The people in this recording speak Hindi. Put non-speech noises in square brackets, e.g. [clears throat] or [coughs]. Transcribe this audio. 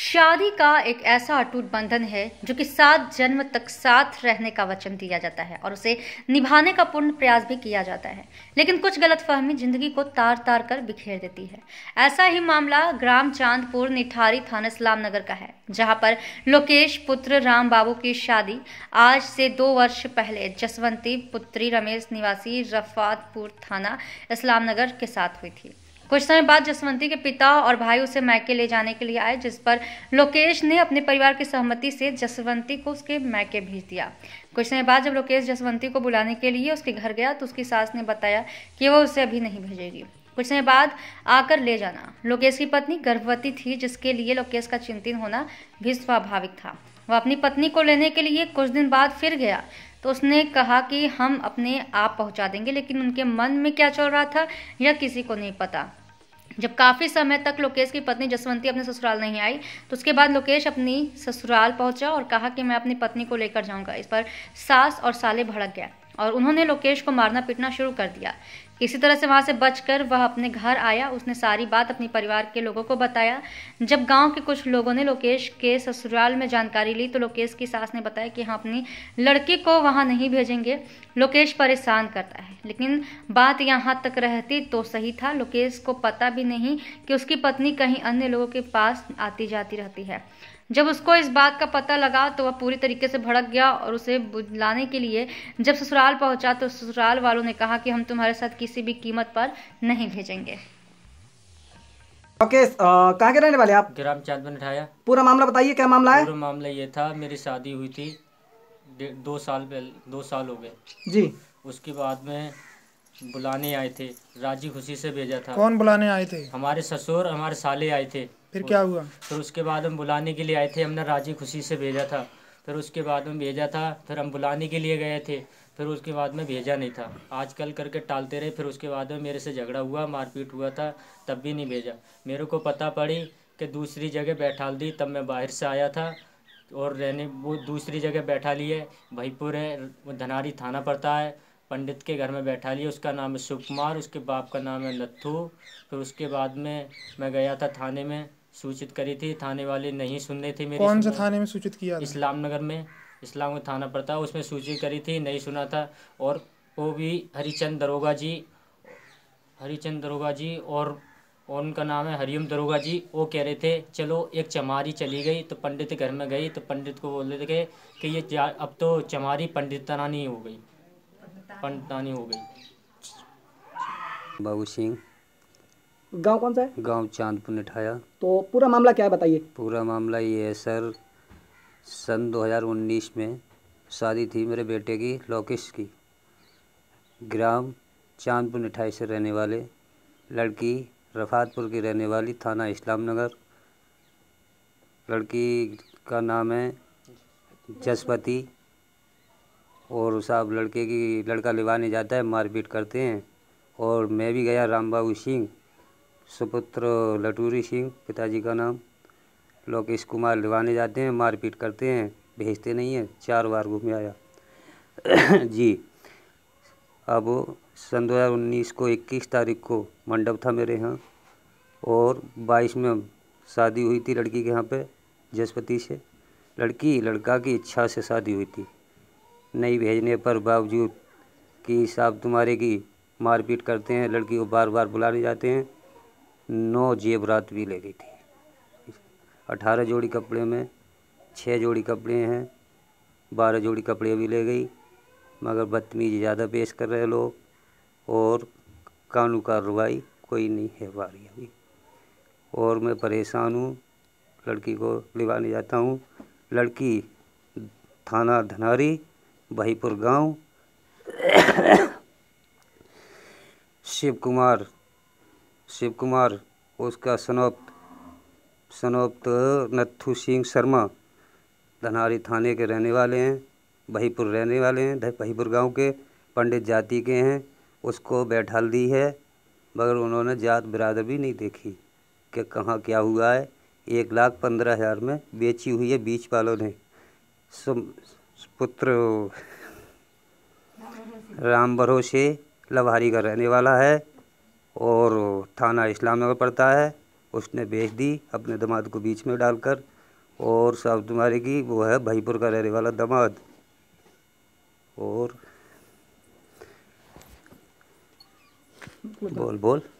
शादी का एक ऐसा अटूट बंधन है जो कि सात जन्म तक साथ रहने का वचन दिया जाता है और उसे निभाने का पूर्ण प्रयास भी किया जाता है लेकिन कुछ गलतफहमी जिंदगी को तार तार कर बिखेर देती है ऐसा ही मामला ग्राम चांदपुर निठारी थाना इस्लाम नगर का है जहां पर लोकेश पुत्र राम बाबू की शादी आज से दो वर्ष पहले जसवंती पुत्री रमेश निवासी रफातपुर थाना इस्लाम नगर के साथ हुई थी कुछ समय बाद जसवंती के पिता और भाई उसे मैके ले जाने के लिए आए जिस पर लोकेश ने अपने परिवार की सहमति से जसवंती को उसके मैके भेज दिया कुछ समय बाद जब लोकेश जसवंती को बुलाने के लिए उसके घर गया तो उसकी सास ने बताया कि वह उसे अभी नहीं भेजेगी कुछ समय बाद आकर ले जाना लोकेश की पत्नी गर्भवती थी जिसके लिए लोकेश का चिंतित होना भी स्वाभाविक था वह अपनी पत्नी को लेने के लिए कुछ दिन बाद फिर गया तो उसने कहा कि हम अपने आप पहुंचा देंगे लेकिन उनके मन में क्या चल रहा था यह किसी को नहीं पता जब काफ़ी समय तक लोकेश की पत्नी जसवंती अपने ससुराल नहीं आई तो उसके बाद लोकेश अपनी ससुराल पहुंचा और कहा कि मैं अपनी पत्नी को लेकर जाऊंगा इस पर सास और साले भड़क गया और उन्होंने लोकेश को मारना पीटना शुरू कर दिया इसी तरह से वहाँ से बचकर वह अपने घर आया उसने सारी बात अपने परिवार के लोगों को बताया जब गांव के कुछ लोगों ने लोकेश के ससुराल में जानकारी ली तो लोकेश की सास ने बताया कि हाँ अपनी लड़की को वहाँ नहीं भेजेंगे लोकेश परेशान करता है लेकिन बात यहाँ तक रहती तो सही था लोकेश को पता भी नहीं कि उसकी पत्नी कहीं अन्य लोगों के पास आती जाती रहती है जब उसको इस बात का पता लगा तो वह पूरी तरीके से भड़क गया और उसे बुलाने के लिए जब ससुराल पहुंचा तो ससुराल वालों ने कहा कि हम तुम्हारे साथ किसी भी कीमत पर नहीं भेजेंगे ओके कहाँ के रहने वाले आप ग्राम में उठाया पूरा मामला बताइए क्या मामला है पूरा मामला ये था मेरी शादी हुई थी दो साल पहले दो साल हो गए जी उसके बाद में बुलाने आए थे राजी खुशी से भेजा था कौन बुलाने आए थे हमारे ससुर हमारे साले आए थे फिर क्या हुआ फिर उसके बाद हम बुलाने के लिए आए थे हमने राजी खुशी से भेजा था फिर उसके बाद में भेजा था फिर हम बुलाने के लिए गए थे फिर उसके बाद में भेजा नहीं था आजकल करके टालते रहे फिर उसके बाद में मेरे से झगड़ा हुआ मारपीट हुआ था तब भी नहीं भेजा मेरे को पता पड़ी कि दूसरी जगह बैठा दी तब मैं बाहर से आया था और रहने वो दूसरी जगह बैठा लिए भईपुर है धनारी थाना पड़ता है पंडित के घर में बैठा लिए उसका नाम है शिव कुमार उसके बाप का नाम है लत्थू फिर उसके बाद में मैं गया था थाने में सूचित करी थी थाने वाले नहीं सुन रहे थे मेरी कौन से थाने में सूचित किया इस्लाम नगर में इस्लाम में थाना पड़ता है उसमें सूचित करी थी नहीं सुना था और वो भी हरिचंद दरोगा जी हरिचंद दरोगा जी और और उनका नाम है हरिओम दरोगा जी वो कह रहे थे चलो एक चमारी चली गई तो पंडित घर में गई तो पंडित को बोल रहे थे कि ये अब तो चमारी पंडितानी हो गई पंडितानी हो गई बाबू सिंह गांव कौन सा है गांव चांदपुर निठाया तो पूरा मामला क्या है बताइए पूरा मामला ये है सर सन 2019 में शादी थी मेरे बेटे की लोकेश की ग्राम चांदपुर निठाई से रहने वाले लड़की रफातपुर की रहने वाली थाना इस्लाम नगर लड़की का नाम है जसपति और साहब लड़के की लड़का लिवाने जाता है मारपीट करते हैं और मैं भी गया राम बाबू सिंह सुपुत्र लटूरी सिंह पिताजी का नाम लोकेश कुमार लिवाने जाते हैं मारपीट करते हैं भेजते नहीं हैं चार बार घूम आया [clears throat] जी अब सन दो हज़ार उन्नीस को इक्कीस तारीख को मंडप था मेरे यहाँ और बाईस में शादी हुई थी लड़की के यहाँ पे जसपति से लड़की लड़का की इच्छा से शादी हुई थी नहीं भेजने पर बावजूद कि साहब तुम्हारे की मारपीट करते हैं लड़की को बार बार बुलाने जाते हैं नौ जेबरात भी ले गई थी अठारह जोड़ी कपड़े में छः जोड़ी कपड़े हैं बारह जोड़ी कपड़े भी ले गई मगर बदतमीजी ज़्यादा पेश कर रहे लोग और कानून कार्रवाई कोई नहीं है रही अभी और मैं परेशान हूँ लड़की को लिवाने जाता हूँ लड़की थाना धनारी बहीपुर गांव [coughs] शिव कुमार शिव कुमार उसका सनोप्त सनोप्त नत्थु सिंह शर्मा धनारी थाने के रहने वाले हैं बहीपुर रहने वाले हैं बहीपुर गांव के पंडित जाति के हैं उसको बैठाल दी है मगर उन्होंने जात बिरादर भी नहीं देखी कि कहाँ क्या हुआ है एक लाख पंद्रह हज़ार में बेची हुई है बीच वालों ने पुत्र राम भरोसे लवारी का रहने वाला है और थाना इस्लाम नगर पड़ता है उसने बेच दी अपने दामाद को बीच में डालकर और साहब तुम्हारे की वो है भाईपुर का रहने वाला दामाद और बोल बोल